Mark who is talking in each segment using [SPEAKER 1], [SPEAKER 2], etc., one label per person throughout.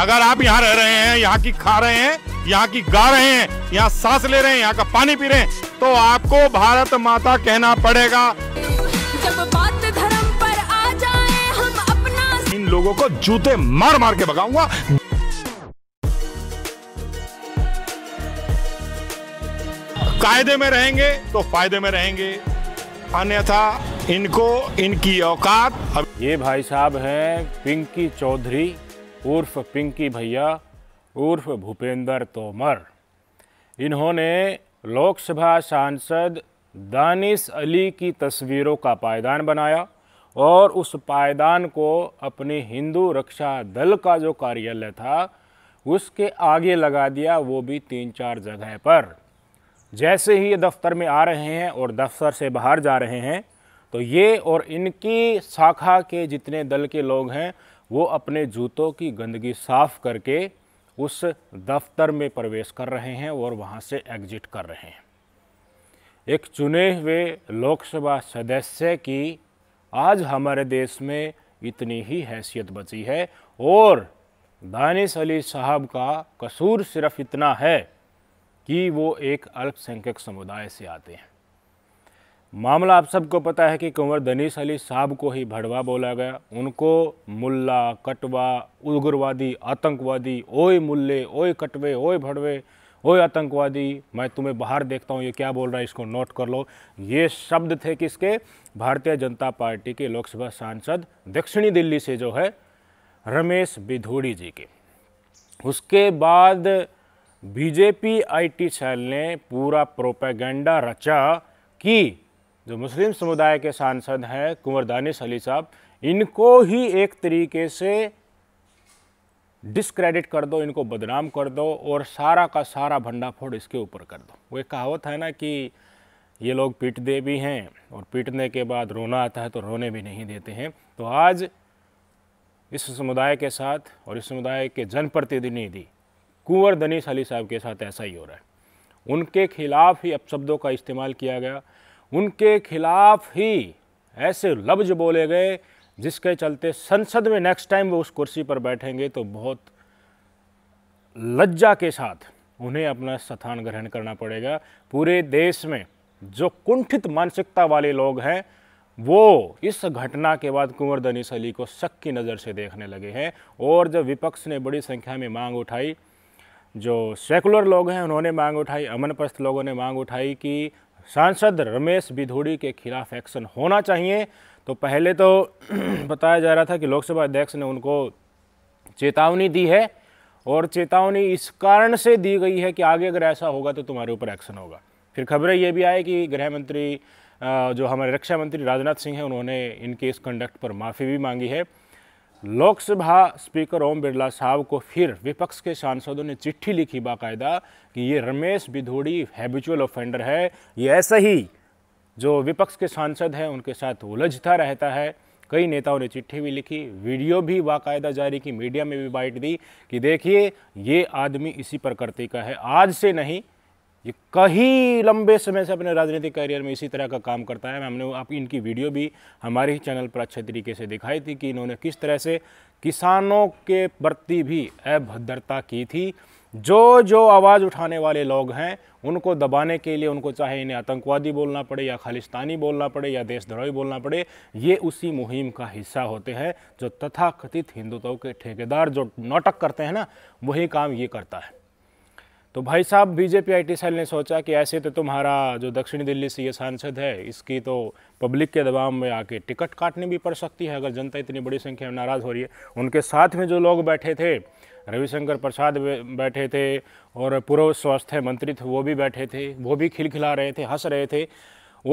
[SPEAKER 1] अगर आप यहाँ रह रहे हैं यहाँ की खा रहे हैं यहाँ की गा रहे हैं यहाँ सांस ले रहे हैं यहाँ का पानी पी रहे हैं तो आपको भारत माता कहना पड़ेगा जब बात धर्म पर आ जाए हम अपना इन लोगों को जूते मार मार के भगाऊंगा कायदे में रहेंगे तो फायदे में रहेंगे अन्यथा इनको इनकी औकात ये भाई साहब हैं पिंकी चौधरी उर्फ पिंकी भैया उर्फ भूपेंद्र तोमर इन्होंने लोकसभा सांसद दानिश अली की तस्वीरों का पायदान बनाया और उस पायदान को अपने हिंदू रक्षा दल का जो कार्यालय था उसके आगे लगा दिया वो भी तीन चार जगह पर जैसे ही ये दफ्तर में आ रहे हैं और दफ्तर से बाहर जा रहे हैं तो ये और इनकी शाखा के जितने दल के लोग हैं वो अपने जूतों की गंदगी साफ़ करके उस दफ्तर में प्रवेश कर रहे हैं और वहाँ से एग्जिट कर रहे हैं एक चुने हुए लोकसभा सदस्य की आज हमारे देश में इतनी ही हैसियत बची है और दानिश अली साहब का कसूर सिर्फ इतना है कि वो एक अल्पसंख्यक समुदाय से आते हैं मामला आप सबको पता है कि कुंवर दनीस अली साहब को ही भड़वा बोला गया उनको मुल्ला कटवा उग्रवादी आतंकवादी ओए मुल्ले ओए कटवे ओए भड़वे ओए आतंकवादी मैं तुम्हें बाहर देखता हूँ ये क्या बोल रहा है इसको नोट कर लो ये शब्द थे किसके भारतीय जनता पार्टी के लोकसभा सांसद दक्षिणी दिल्ली से जो है रमेश बिधोड़ी जी के उसके बाद बीजेपी आई सेल ने पूरा प्रोपेगेंडा रचा कि जो मुस्लिम समुदाय के सांसद हैं कुंवर दानिश अली साहब इनको ही एक तरीके से डिसक्रेडिट कर दो इनको बदनाम कर दो और सारा का सारा भंडाफोड़ इसके ऊपर कर दो वो एक कहावत है ना कि ये लोग पीट दे भी हैं और पीटने के बाद रोना आता है तो रोने भी नहीं देते हैं तो आज इस समुदाय के साथ और इस समुदाय के जनप्रतिनिधि कुंवर दनीस अली साहब के साथ ऐसा ही हो रहा है उनके खिलाफ ही अपशब्दों का इस्तेमाल किया गया उनके खिलाफ ही ऐसे लफ्ज बोले गए जिसके चलते संसद में नेक्स्ट टाइम वो उस कुर्सी पर बैठेंगे तो बहुत लज्जा के साथ उन्हें अपना स्थान ग्रहण करना पड़ेगा पूरे देश में जो कुंठित मानसिकता वाले लोग हैं वो इस घटना के बाद कुंवर दनीस अली को शक की नज़र से देखने लगे हैं और जब विपक्ष ने बड़ी संख्या में मांग उठाई जो सेकुलर लोग हैं उन्होंने मांग उठाई अमन लोगों ने मांग उठाई कि सांसद रमेश बिधोड़ी के खिलाफ एक्शन होना चाहिए तो पहले तो बताया जा रहा था कि लोकसभा अध्यक्ष ने उनको चेतावनी दी है और चेतावनी इस कारण से दी गई है कि आगे अगर ऐसा होगा तो तुम्हारे ऊपर एक्शन होगा फिर खबरें ये भी आई कि गृह मंत्री जो हमारे रक्षा मंत्री राजनाथ सिंह हैं उन्होंने इनके इस कंडक्ट पर माफ़ी भी मांगी है लोकसभा स्पीकर ओम बिरला साहब को फिर विपक्ष के सांसदों ने चिट्ठी लिखी बाकायदा कि ये रमेश बिधोड़ी हैबिचुअल ऑफेंडर है ये ऐसा ही जो विपक्ष के सांसद हैं उनके साथ उलझता रहता है कई नेताओं ने चिट्ठी भी लिखी वीडियो भी बाकायदा जारी की मीडिया में भी बाइट दी कि देखिए ये आदमी इसी प्रकृति का है आज से नहीं ये कई लंबे समय से अपने राजनीतिक करियर में इसी तरह का काम करता है हमने आप इनकी वीडियो भी हमारे ही चैनल पर अच्छे तरीके से दिखाई थी कि इन्होंने किस तरह से किसानों के प्रति भी अभद्रता की थी जो जो आवाज़ उठाने वाले लोग हैं उनको दबाने के लिए उनको चाहे इन्हें आतंकवादी बोलना पड़े या खालिस्तानी बोलना पड़े या देशद्रोही बोलना पड़े ये उसी मुहिम का हिस्सा होते हैं जो तथाकथित हिंदुत्व के ठेकेदार जो नाटक करते हैं ना वही काम ये करता है तो भाई साहब बीजेपी आईटी सेल ने सोचा कि ऐसे तो तुम्हारा जो दक्षिण दिल्ली से ये सांसद है इसकी तो पब्लिक के दबाव में आके टिकट काटनी भी पड़ सकती है अगर जनता इतनी बड़ी संख्या में नाराज़ हो रही है उनके साथ में जो लोग बैठे थे रविशंकर प्रसाद बैठे थे और पूर्व स्वास्थ्य मंत्री थे वो भी बैठे थे वो भी खिलखिला रहे थे हंस रहे थे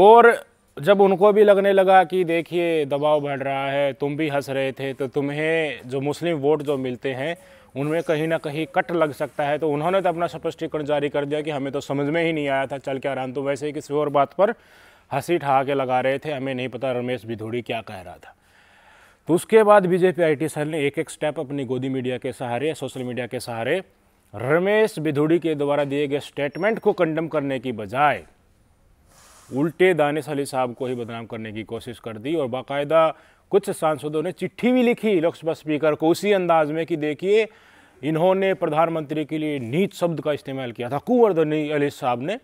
[SPEAKER 1] और जब उनको भी लगने लगा कि देखिए दबाव बढ़ रहा है तुम भी हंस रहे थे तो तुम्हें जो मुस्लिम वोट जो मिलते हैं उनमें कहीं ना कहीं कट लग सकता है तो उन्होंने तो अपना स्पष्टीकरण जारी कर दिया कि हमें तो समझ में ही नहीं आया था चल क्या रहा तो वैसे ही किसी और बात पर हंसी ठहा के लगा रहे थे हमें नहीं पता रमेश भिधोड़ी क्या कह रहा था तो उसके बाद बीजेपी आई सेल ने एक एक स्टेप अपनी गोदी मीडिया के सहारे सोशल मीडिया के सहारे रमेश भिधोड़ी के द्वारा दिए गए स्टेटमेंट को कंडम करने की बजाय उल्टे दानिश अली साहब को ही बदनाम करने की कोशिश कर दी और बाकायदा कुछ सांसदों ने चिट्ठी भी लिखी लोकसभा स्पीकर को उसी अंदाज में कि देखिए इन्होंने प्रधानमंत्री के लिए नीच शब्द का इस्तेमाल किया था कुंवर धनी अली साहब ने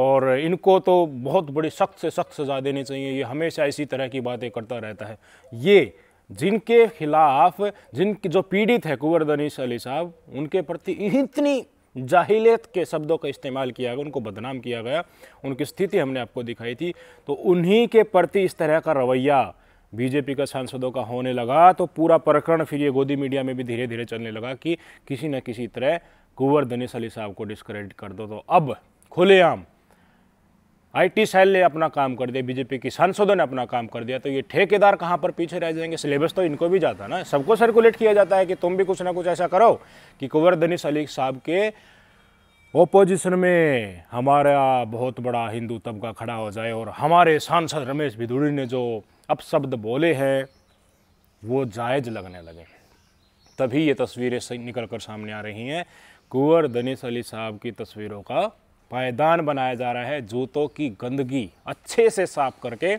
[SPEAKER 1] और इनको तो बहुत बड़ी सख्त से सख्त सज़ा देनी चाहिए ये हमेशा इसी तरह की बातें करता रहता है ये जिनके खिलाफ जिन जो पीड़ित है कुंवर धनी अली साहब उनके प्रति इतनी जाहिलियत के शब्दों का इस्तेमाल किया गया उनको बदनाम किया गया उनकी स्थिति हमने आपको दिखाई थी तो उन्हीं के प्रति इस तरह का रवैया बीजेपी का सांसदों का होने लगा तो पूरा प्रकरण फिर ये गोदी मीडिया में भी धीरे धीरे चलने लगा कि किसी न किसी तरह कुंवर दनीस अली साहब को डिस्क्रेडिट कर दो तो अब खुलेआम आईटी सेल ने अपना काम कर दिया बीजेपी की सांसदों ने अपना काम कर दिया तो ये ठेकेदार कहाँ पर पीछे रह जाएंगे सिलेबस तो इनको भी जाता ना सबको सर्कुलेट किया जाता है कि तुम भी कुछ ना कुछ ऐसा करो कि कुंवर दनीस अली साहब के ओपोजिशन में हमारा बहुत बड़ा हिंदू तबका खड़ा हो जाए और हमारे सांसद रमेश भिदुड़ी ने जो अपशब्द बोले हैं वो जायज़ लगने लगे तभी ये तस्वीरें निकल कर सामने आ रही हैं कुंवर दनीश अली साहब की तस्वीरों का पायदान बनाया जा रहा है जूतों की गंदगी अच्छे से साफ करके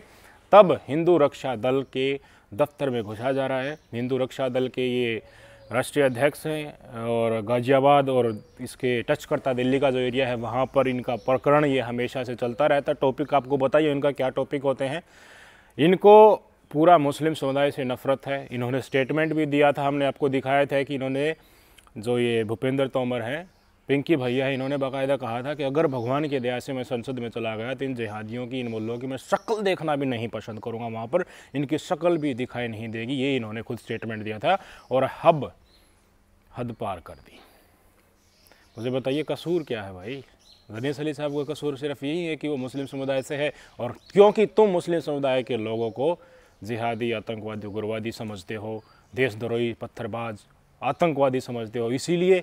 [SPEAKER 1] तब हिंदू रक्षा दल के दफ्तर में घुसा जा रहा है हिंदू रक्षा दल के ये राष्ट्रीय अध्यक्ष हैं और गाजियाबाद और इसके टच करता दिल्ली का जो एरिया है वहाँ पर इनका प्रकरण ये हमेशा से चलता रहता है टॉपिक आपको बताइए इनका क्या टॉपिक होते हैं इनको पूरा मुस्लिम समुदाय से नफ़रत है इन्होंने स्टेटमेंट भी दिया था हमने आपको दिखाया था कि इन्होंने जो ये भूपेंद्र तोमर हैं पिंकी भैया है इन्होंने बाकायदा कहा था कि अगर भगवान की दया से मैं संसद में चला गया तो इन जिहादियों की इन मुल्लों की मैं शक्ल देखना भी नहीं पसंद करूँगा वहाँ पर इनकी शक्ल भी दिखाई नहीं देगी ये इन्होंने खुद स्टेटमेंट दिया था और हब हद पार कर दी मुझे बताइए कसूर क्या है भाई गणेश अली साहब का कसूर सिर्फ यही है कि वो मुस्लिम समुदाय से है और क्योंकि तुम मुस्लिम समुदाय के लोगों को जिहादी आतंकवादी उग्रवादी समझते हो देशद्रोही पत्थरबाज आतंकवादी समझते हो इसीलिए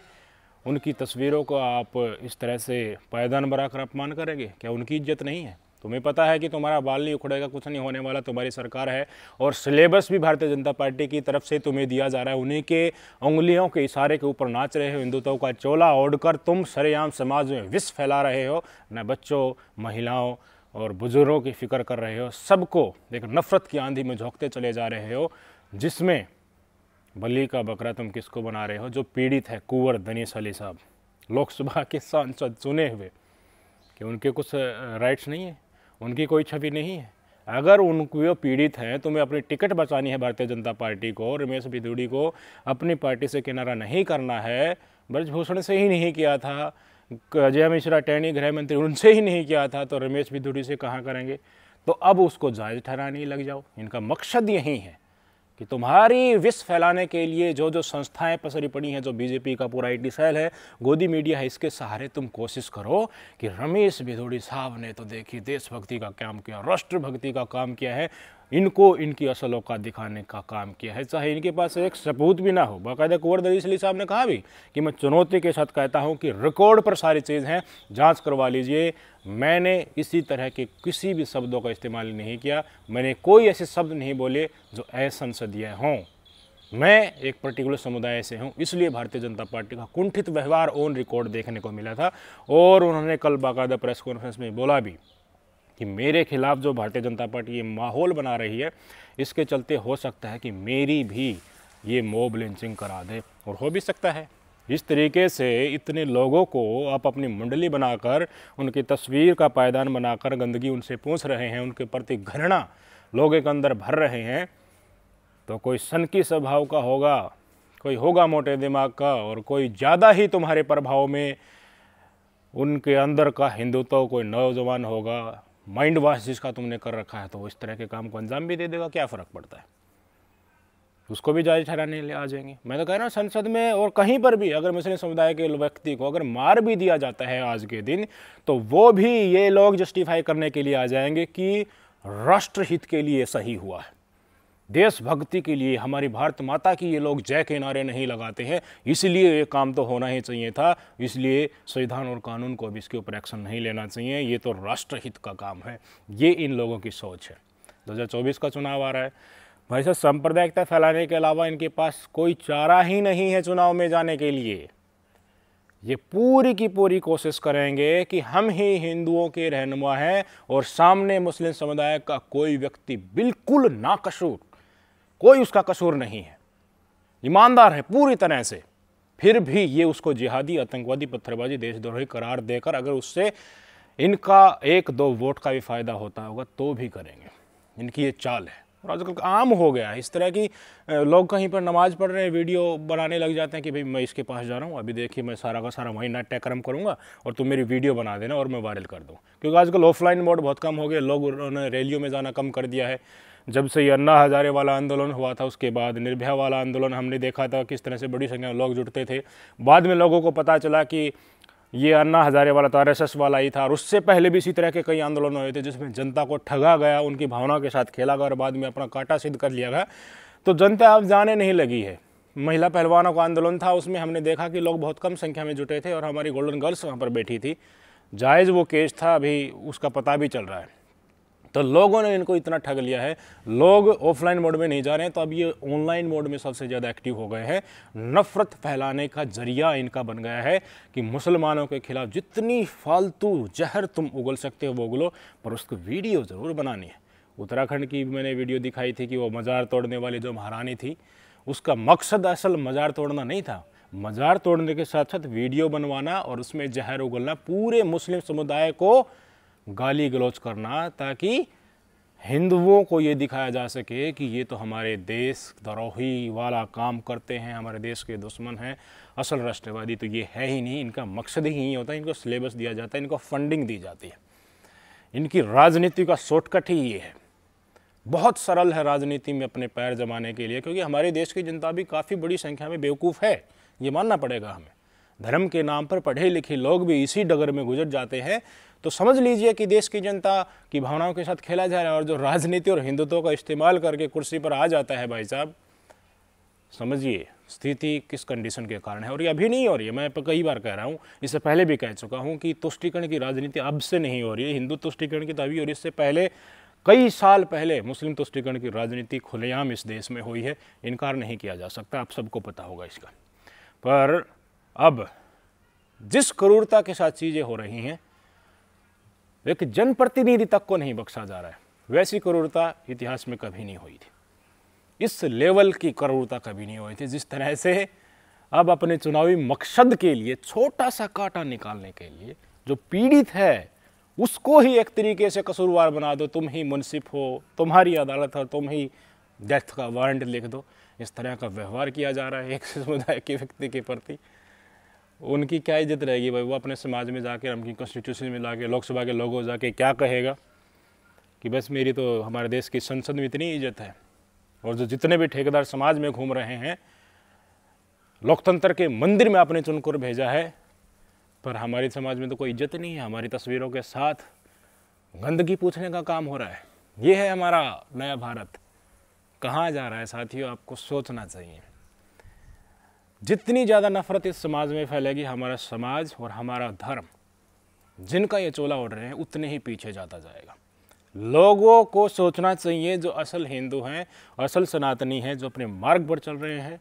[SPEAKER 1] उनकी तस्वीरों को आप इस तरह से पायदान बनाकर अपमान करेंगे क्या उनकी इज्जत नहीं है तुम्हें पता है कि तुम्हारा बाल नहीं उखड़ेगा कुछ नहीं होने वाला तुम्हारी सरकार है और सिलेबस भी भारतीय जनता पार्टी की तरफ से तुम्हें दिया जा रहा है उन्हीं के उंगलियों के इशारे के ऊपर नाच रहे हो हिंदुत्व का चोला ओढ़कर तुम सरेआम समाज में विष फैला रहे हो न बच्चों महिलाओं और बुज़ुर्गों की फिक्र कर रहे हो सबको एक नफ़रत की आंधी में झोंकते चले जा रहे हो जिसमें बली का बकरा तुम किसको बना रहे हो जो पीड़ित है कुंवर दनीस अली साहब लोकसभा के सांसद चुने हुए कि उनके कुछ राइट्स नहीं है उनकी कोई छवि नहीं है अगर उनको पीड़ित हैं तुम्हें तो अपनी टिकट बचानी है भारतीय जनता पार्टी को रमेश भिदुड़ी को अपनी पार्टी से किनारा नहीं करना है ब्रजभूषण से ही नहीं किया था अजय मिश्रा टैनी गृह मंत्री उनसे ही नहीं किया था तो रमेश भिदुड़ी से कहाँ करेंगे तो अब उसको जायज़ ठहराने लग जाओ इनका मकसद यही है कि तुम्हारी विष फैलाने के लिए जो जो संस्थाएं पसरी पड़ी हैं जो बीजेपी का पूरा आई सेल है गोदी मीडिया है इसके सहारे तुम कोशिश करो कि रमेश भिदोड़ी साहब ने तो देखी देशभक्ति का काम किया राष्ट्रभक्ति का काम किया है इनको इनकी असल औकात दिखाने का काम किया है चाहे इनके पास एक सपूत भी ना हो बाकायदा कुंवर दलीस अली साहब ने कहा भी कि मैं चुनौती के साथ कहता हूँ कि रिकॉर्ड पर सारी चीज़ हैं जाँच करवा लीजिए मैंने इसी तरह के किसी भी शब्दों का इस्तेमाल नहीं किया मैंने कोई ऐसे शब्द नहीं बोले जो असंसदीय हों मैं एक पर्टिकुलर समुदाय से हूँ इसलिए भारतीय जनता पार्टी का कुंठित व्यवहार ऑन रिकॉर्ड देखने को मिला था और उन्होंने कल बाकायदा प्रेस कॉन्फ्रेंस में बोला भी कि मेरे खिलाफ जो भारतीय जनता पार्टी ये माहौल बना रही है इसके चलते हो सकता है कि मेरी भी ये मोब लिंचिंग करा दे और हो भी सकता है इस तरीके से इतने लोगों को आप अपनी मंडली बनाकर उनकी तस्वीर का पायदान बनाकर गंदगी उनसे पूछ रहे हैं उनके प्रति घृणा लोगों के अंदर भर रहे हैं तो कोई सन की स्वभाव का होगा कोई होगा मोटे दिमाग का और कोई ज़्यादा ही तुम्हारे प्रभाव में उनके अंदर का हिंदुत्व कोई नौजवान होगा माइंड वॉश जिसका तुमने कर रखा है तो वो इस तरह के काम को अंजाम भी दे देगा क्या फ़र्क पड़ता है उसको भी जायज ठहराने ले आ जाएंगे मैं तो कह रहा हूँ संसद में और कहीं पर भी अगर मुस्लिम समुदाय के व्यक्ति को अगर मार भी दिया जाता है आज के दिन तो वो भी ये लोग जस्टिफाई करने के लिए आ जाएंगे कि राष्ट्रहित के लिए सही हुआ है देशभक्ति के लिए हमारी भारत माता की ये लोग जय के नारे नहीं लगाते हैं इसलिए ये काम तो होना ही चाहिए था इसलिए संविधान और कानून को अब इसके ऊपर एक्शन नहीं लेना चाहिए ये तो राष्ट्रहित का काम है ये इन लोगों की सोच है 2024 का चुनाव आ रहा है भाई साहब सांप्रदायिकता फैलाने के अलावा इनके पास कोई चारा ही नहीं है चुनाव में जाने के लिए ये पूरी की पूरी कोशिश करेंगे कि हम ही हिंदुओं के रहनुमा हैं और सामने मुस्लिम समुदाय का कोई व्यक्ति बिल्कुल ना कसूर कोई उसका कसूर नहीं है ईमानदार है पूरी तरह से फिर भी ये उसको जिहादी आतंकवादी पत्थरबाजी देशद्रोही करार देकर अगर उससे इनका एक दो वोट का भी फ़ायदा होता होगा तो भी करेंगे इनकी ये चाल है और आजकल आम हो गया है इस तरह की लोग कहीं पर नमाज़ पढ़ रहे हैं वीडियो बनाने लग जाते हैं कि भाई मैं इसके पास जा रहा हूँ अभी देखिए मैं सारा का सारा वहीं नाट्य क्रम करूँगा और तुम मेरी वीडियो बना देना और मैं वायरल कर दूँ क्योंकि आजकल ऑफलाइन मोड बहुत कम हो गया लोग उन्होंने रैलियों में जाना कम कर दिया है जब से ये अन्ना हज़ारे वाला आंदोलन हुआ था उसके बाद निर्भया वाला आंदोलन हमने देखा था किस तरह से बड़ी संख्या में लोग जुटते थे बाद में लोगों को पता चला कि ये अन्ना हज़ारे वाला था तो आर वाला ही था और उससे पहले भी इसी तरह के कई आंदोलन हुए थे जिसमें जनता को ठगा गया उनकी भावना के साथ खेला गया और बाद में अपना काटा सिद्ध कर लिया गया तो जनता अब जाने नहीं लगी है महिला पहलवानों का आंदोलन था उसमें हमने देखा कि लोग बहुत कम संख्या में जुटे थे और हमारी गोल्डन गर्ल्स वहाँ पर बैठी थी जायज़ वो केस था अभी उसका पता भी चल रहा है तो लोगों ने इनको इतना ठग लिया है लोग ऑफलाइन मोड में नहीं जा रहे हैं तो अब ये ऑनलाइन मोड में सबसे ज़्यादा एक्टिव हो गए हैं नफ़रत फैलाने का जरिया इनका बन गया है कि मुसलमानों के खिलाफ जितनी फालतू जहर तुम उगल सकते हो वो उगलो पर उसको वीडियो ज़रूर बनानी है उत्तराखंड की मैंने वीडियो दिखाई थी कि वो मज़ार तोड़ने वाली जो महारानी थी उसका मकसद असल मज़ार तोड़ना नहीं था मज़ार तोड़ने के साथ साथ वीडियो बनवाना और उसमें जहर उगलना पूरे मुस्लिम समुदाय को गाली गलौज करना ताकि हिंदुओं को ये दिखाया जा सके कि ये तो हमारे देश दरोही वाला काम करते हैं हमारे देश के दुश्मन हैं असल राष्ट्रवादी तो ये है ही नहीं इनका मकसद ही नहीं होता है इनको सिलेबस दिया जाता है इनको फंडिंग दी जाती है इनकी राजनीति का शॉर्टकट ही ये है बहुत सरल है राजनीति में अपने पैर जमाने के लिए क्योंकि हमारे देश की जनता भी काफ़ी बड़ी संख्या में बेवकूफ़ है ये मानना पड़ेगा हमें धर्म के नाम पर पढ़े लिखे लोग भी इसी डगर में गुजर जाते हैं तो समझ लीजिए कि देश की जनता की भावनाओं के साथ खेला जा रहा है और जो राजनीति और हिंदुत्व का इस्तेमाल करके कुर्सी पर आ जाता है भाई साहब समझिए स्थिति किस कंडीशन के कारण है और ये अभी नहीं हो रही है मैं कई बार कह रहा हूँ इससे पहले भी कह चुका हूँ कि तुष्टिकरण की राजनीति अब से नहीं हो रही है हिंदू तुष्टिकरण की तो अभी और इससे पहले कई साल पहले मुस्लिम तुष्टिकरण की राजनीति खुलेआम इस देश में हुई है इनकार नहीं किया जा सकता आप सबको पता होगा इसका पर अब जिस क्रूरता के साथ चीज़ें हो रही हैं एक जनप्रतिनिधि तक को नहीं बख्शा जा रहा है वैसी क्रूरता इतिहास में कभी नहीं हुई थी इस लेवल की क्रूरता कभी नहीं हुई थी जिस तरह से अब अपने चुनावी मकसद के लिए छोटा सा कांटा निकालने के लिए जो पीड़ित है उसको ही एक तरीके से कसूरवार बना दो तुम ही मुनसिफ हो तुम्हारी अदालत है तुम ही डेथ का वारंट लिख दो इस तरह का व्यवहार किया जा रहा है एक समुदाय के व्यक्ति के प्रति उनकी क्या इज्जत रहेगी भाई वो अपने समाज में जाके उनकी कॉन्स्टिट्यूशन में ला लोकसभा के लोगों जाके क्या कहेगा कि बस मेरी तो हमारे देश की संसद में इतनी इज्जत है और जो जितने भी ठेकेदार समाज में घूम रहे हैं लोकतंत्र के मंदिर में आपने चुनकर भेजा है पर हमारे समाज में तो कोई इज्जत नहीं है हमारी तस्वीरों के साथ गंदगी पूछने का काम हो रहा है ये है हमारा नया भारत कहाँ जा रहा है साथियों आपको सोचना चाहिए जितनी ज़्यादा नफ़रत इस समाज में फैलेगी हमारा समाज और हमारा धर्म जिनका ये चोला उड़ रहे हैं उतने ही पीछे जाता जाएगा लोगों को सोचना चाहिए जो असल हिंदू हैं असल सनातनी हैं जो अपने मार्ग पर चल रहे हैं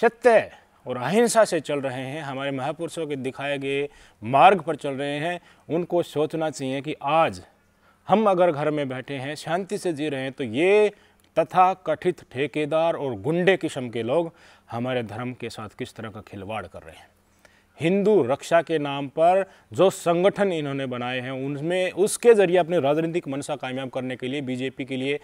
[SPEAKER 1] सत्य और अहिंसा से चल रहे हैं हमारे महापुरुषों के दिखाए गए मार्ग पर चल रहे हैं उनको सोचना चाहिए कि आज हम अगर घर में बैठे हैं शांति से जी रहे हैं तो ये तथा कथित ठेकेदार और गुंडे किस्म के लोग हमारे धर्म के साथ किस तरह का खिलवाड़ कर रहे हैं हिंदू रक्षा के नाम पर जो संगठन इन्होंने बनाए हैं उनमें उसके जरिए अपने राजनीतिक मनसा कामयाब करने के लिए बीजेपी के लिए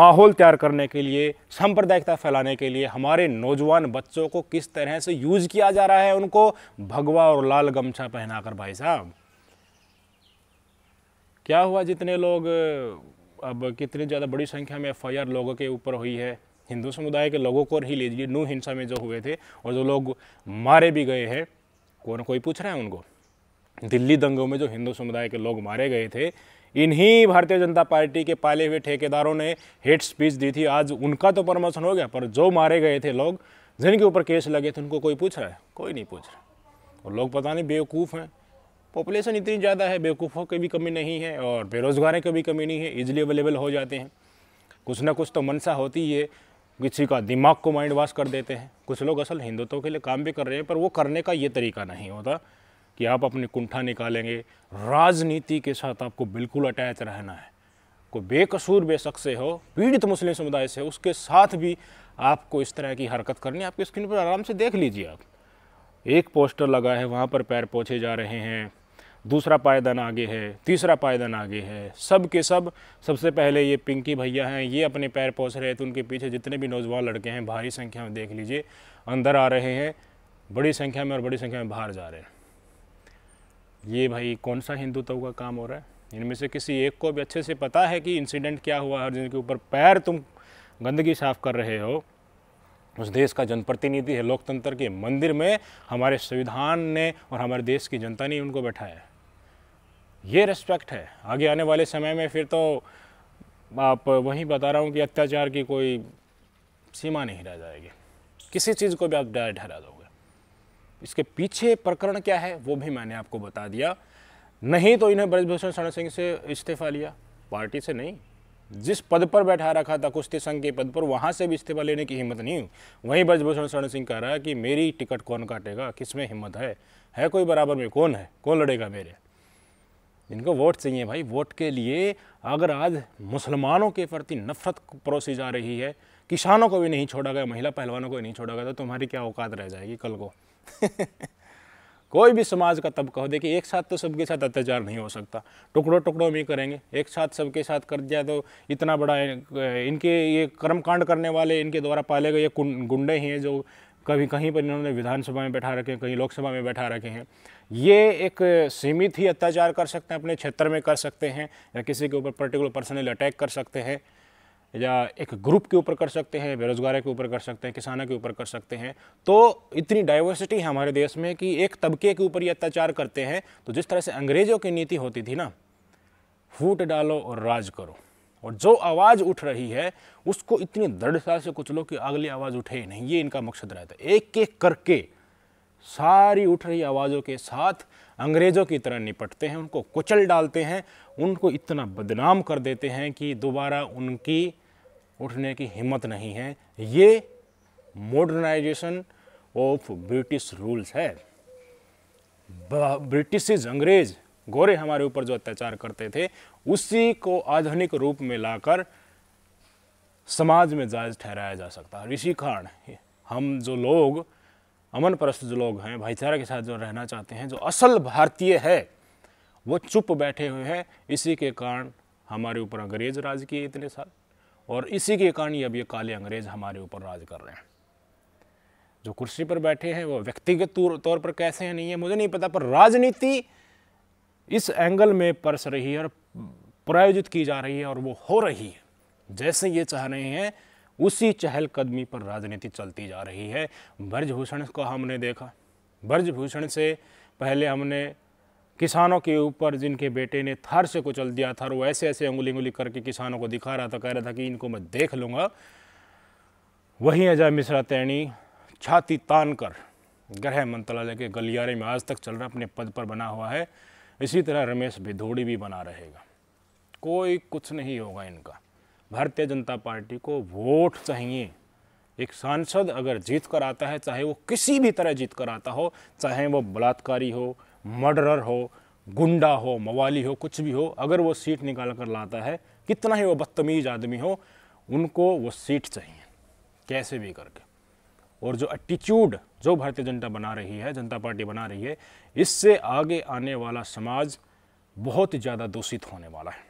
[SPEAKER 1] माहौल तैयार करने के लिए सांप्रदायिकता फैलाने के लिए हमारे नौजवान बच्चों को किस तरह से यूज किया जा रहा है उनको भगवा और लाल गमछा पहनाकर भाई साहब क्या हुआ जितने लोग अब कितनी ज़्यादा बड़ी संख्या में एफ लोगों के ऊपर हुई है हिंदू समुदाय के लोगों को ही लीजिए नू हिंसा में जो हुए थे और जो लोग मारे भी गए हैं कौन कोई पूछ रहा है उनको दिल्ली दंगों में जो हिंदू समुदाय के लोग मारे गए थे इन्हीं भारतीय जनता पार्टी के पाले हुए ठेकेदारों ने हेट स्पीच दी थी आज उनका तो प्रमोशन हो गया पर जो मारे गए थे लोग जिनके ऊपर केस लगे थे उनको कोई पूछ रहा है कोई नहीं पूछ रहा और लोग पता नहीं बेवकूफ़ हैं पॉपुलेशन इतनी ज़्यादा है बेवकूफ़ों की भी कमी नहीं है और बेरोज़गारों की भी कमी नहीं है ईजिली अवेलेबल हो जाते हैं कुछ ना कुछ तो मनसा होती है किसी का दिमाग को माइंड वॉश कर देते हैं कुछ लोग असल हिंदुत्व के लिए काम भी कर रहे हैं पर वो करने का ये तरीका नहीं होता कि आप अपनी कुंठा निकालेंगे राजनीति के साथ आपको बिल्कुल अटैच रहना है कोई बेकसूर बेशक से हो पीड़ित मुस्लिम समुदाय से उसके साथ भी आपको इस तरह की हरकत करनी है आपकी स्क्रीन पर आराम से देख लीजिए आप एक पोस्टर लगा है वहाँ पर पैर पोछे जा रहे हैं दूसरा पायदान आगे है तीसरा पायदान आगे है सब के सब सबसे पहले ये पिंकी भैया हैं ये अपने पैर पोस रहे थे तो उनके पीछे जितने भी नौजवान लड़के हैं भारी संख्या में देख लीजिए अंदर आ रहे हैं बड़ी संख्या में और बड़ी संख्या में बाहर जा रहे हैं ये भाई कौन सा हिंदुत्व का काम हो रहा है इनमें से किसी एक को भी अच्छे से पता है कि इंसिडेंट क्या हुआ है जिनके ऊपर पैर तुम गंदगी साफ कर रहे हो उस देश का जनप्रतिनिधि है लोकतंत्र के मंदिर में हमारे संविधान ने और हमारे देश की जनता ने उनको बैठाया है ये रिस्पेक्ट है आगे आने वाले समय में फिर तो आप वहीं बता रहा हूँ कि अत्याचार की कोई सीमा नहीं रह जाएगी किसी चीज़ को भी आप डर ठहरा दोगे इसके पीछे प्रकरण क्या है वो भी मैंने आपको बता दिया नहीं तो इन्हें ब्रजभूषण शरण सिंह से इस्तीफा लिया पार्टी से नहीं जिस पद पर बैठा रखा था कुश्ती संघ के पद पर वहाँ से भी इस्तीफा लेने की हिम्मत नहीं हुई वहीं ब्रजभूषण शरण सिंह कह रहा है कि मेरी टिकट कौन काटेगा किस में हिम्मत है है कोई बराबर में कौन है कौन लड़ेगा मेरे जिनको वोट चाहिए भाई वोट के लिए अगर आज मुसलमानों के प्रति नफरत परोसी जा रही है किसानों को भी नहीं छोड़ा गया महिला पहलवानों को भी नहीं छोड़ा गया तो तुम्हारी क्या औकात रह जाएगी कल को कोई भी समाज का तबका हो देखिए एक साथ तो सबके साथ अत्याचार नहीं हो सकता टुकड़ों टुकड़ों में करेंगे एक साथ सबके साथ कर दिया तो इतना बड़ा इनके ये कर्मकांड करने वाले इनके द्वारा पाले गए ये गुंडे हैं जो कभी कहीं पर इन्होंने विधानसभा में बैठा रखे हैं कहीं लोकसभा में बैठा रखे हैं ये एक सीमित ही अत्याचार कर सकते हैं अपने क्षेत्र में कर सकते हैं या किसी के ऊपर पर्टिकुलर पर्सनल अटैक कर सकते हैं या एक ग्रुप के ऊपर कर सकते हैं बेरोजगारों के ऊपर कर सकते हैं किसानों के ऊपर कर सकते हैं तो इतनी डाइवर्सिटी है हमारे देश में कि एक तबके के ऊपर ये अत्याचार करते हैं तो जिस तरह से अंग्रेज़ों की नीति होती थी ना फूट डालो और राज करो और जो आवाज़ उठ रही है उसको इतनी दृढ़ता से कुचलो कि अगली आवाज़ उठे ही नहीं ये इनका मकसद रहता है एक एक करके सारी उठ रही आवाज़ों के साथ अंग्रेज़ों की तरह निपटते हैं उनको कुचल डालते हैं उनको इतना बदनाम कर देते हैं कि दोबारा उनकी उठने की हिम्मत नहीं है ये मॉडर्नाइजेशन ऑफ ब्रिटिश रूल्स है ब्रिटिश अंग्रेज़ गोरे हमारे ऊपर जो अत्याचार करते थे उसी को आधुनिक रूप में लाकर समाज में जायज ठहराया जा सकता है इसी कारण हम जो लोग अमन परस्त जो लोग हैं भाईचारा के साथ जो रहना चाहते हैं जो असल भारतीय है वो चुप बैठे हुए हैं इसी के कारण हमारे ऊपर अंग्रेज राज किए इतने साल और इसी के कारण अब ये काले अंग्रेज हमारे ऊपर राज कर रहे हैं जो कुर्सी पर बैठे हैं वो व्यक्तिगत तौर पर कैसे हैं नहीं है मुझे नहीं पता पर राजनीति इस एंगल में परस रही है और प्रायोजित की जा रही है और वो हो रही है जैसे ये चाह रहे हैं उसी चहलकदमी पर राजनीति चलती जा रही है ब्रजभूषण को हमने देखा ब्रजभूषण से पहले हमने किसानों के ऊपर जिनके बेटे ने थार से कुचल दिया था और वो ऐसे ऐसे उंगली उंगली करके किसानों को दिखा रहा था कह रहा था कि इनको मैं देख लूँगा वहीं अजय मिश्रा तैणी छाती तान कर गृह मंत्रालय के गलियारे में आज तक चल रहा अपने पद पर बना हुआ है इसी तरह रमेश भिधोड़ी भी बना रहेगा कोई कुछ नहीं होगा इनका भारतीय जनता पार्टी को वोट चाहिए एक सांसद अगर जीत कर आता है चाहे वो किसी भी तरह जीत कर आता हो चाहे वो बलात्कारी हो मर्डरर हो गुंडा हो मवाली हो कुछ भी हो अगर वो सीट निकाल कर लाता है कितना ही वो बदतमीज आदमी हो उनको वो सीट चाहिए कैसे भी करके और जो एटीट्यूड जो भारतीय जनता बना रही है जनता पार्टी बना रही है इससे आगे आने वाला समाज बहुत ज़्यादा दूषित होने वाला है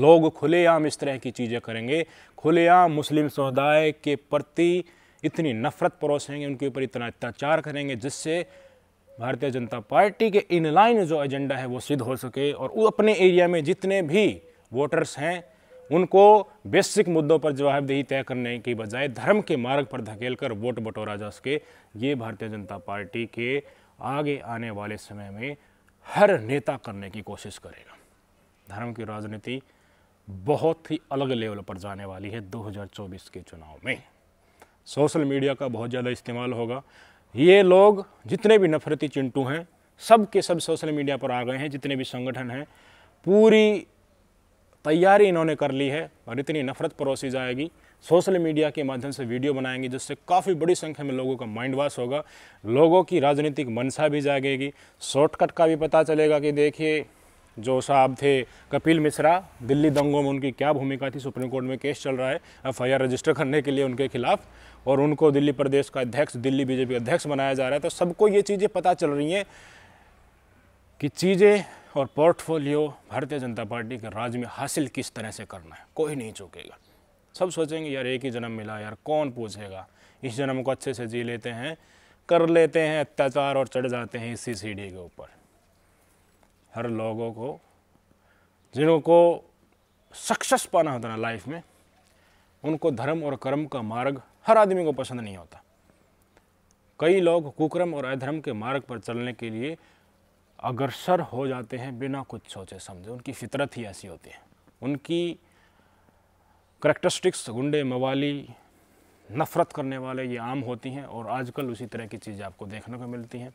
[SPEAKER 1] लोग खुलेआम इस तरह की चीज़ें करेंगे खुलेआम मुस्लिम समुदाय के प्रति इतनी नफ़रत परोसेंगे उनके ऊपर इतना अत्याचार करेंगे जिससे भारतीय जनता पार्टी के इनलाइन जो एजेंडा है वो सिद्ध हो सके और अपने एरिया में जितने भी वोटर्स हैं उनको बेसिक मुद्दों पर जवाबदेही तय करने की बजाय धर्म के मार्ग पर धकेल कर वोट बटोरा जा सके ये भारतीय जनता पार्टी के आगे आने वाले समय में हर नेता करने की कोशिश करेगा धर्म की राजनीति बहुत ही अलग लेवल पर जाने वाली है 2024 के चुनाव में सोशल मीडिया का बहुत ज़्यादा इस्तेमाल होगा ये लोग जितने भी नफरती चिंटू हैं सब के सब सोशल मीडिया पर आ गए हैं जितने भी संगठन हैं पूरी तैयारी इन्होंने कर ली है और इतनी नफरत परोसी जाएगी सोशल मीडिया के माध्यम से वीडियो बनाएंगे जिससे काफ़ी बड़ी संख्या में लोगों का माइंड वॉश होगा लोगों की राजनीतिक मनसा भी जागेगी शॉर्टकट का भी पता चलेगा कि देखिए जो साहब थे कपिल मिश्रा दिल्ली दंगों में उनकी क्या भूमिका थी सुप्रीम कोर्ट में केस चल रहा है एफ रजिस्टर करने के लिए उनके खिलाफ और उनको दिल्ली प्रदेश का अध्यक्ष दिल्ली बीजेपी अध्यक्ष बनाया जा रहा है तो सबको ये चीज़ें पता चल रही हैं कि चीज़ें और पोर्टफोलियो भारतीय जनता पार्टी के राज में हासिल किस तरह से करना है कोई नहीं चूकेगा सब सोचेंगे यार एक ही जन्म मिला यार कौन पूछेगा इस जन्म को अच्छे से जी लेते हैं कर लेते हैं अत्याचार और चढ़ जाते हैं इसी सीढ़ी के ऊपर हर लोगों को जिनको सक्सेस पाना होता ना लाइफ में उनको धर्म और कर्म का मार्ग हर आदमी को पसंद नहीं होता कई लोग कुकर्म और अधर्म के मार्ग पर चलने के लिए अग्रसर हो जाते हैं बिना कुछ सोचे समझे उनकी फितरत ही ऐसी होती है उनकी करेक्टरिस्टिक्स गुंडे मवाली नफ़रत करने वाले ये आम होती हैं और आजकल उसी तरह की चीज़ें आपको देखने को मिलती हैं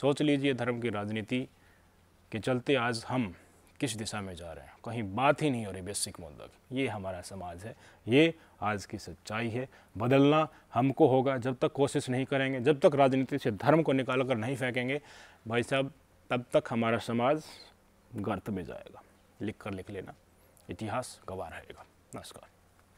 [SPEAKER 1] सोच लीजिए धर्म की राजनीति के चलते आज हम किस दिशा में जा रहे हैं कहीं बात ही नहीं हो रही बेसिक मुद्दा की ये हमारा समाज है ये आज की सच्चाई है बदलना हमको होगा जब तक कोशिश नहीं करेंगे जब तक राजनीति से धर्म को निकाल कर नहीं फेंकेंगे भाई साहब तब तक हमारा समाज गर्त में जाएगा लिख कर लिख लेना इतिहास गवार रहेगा नमस्कार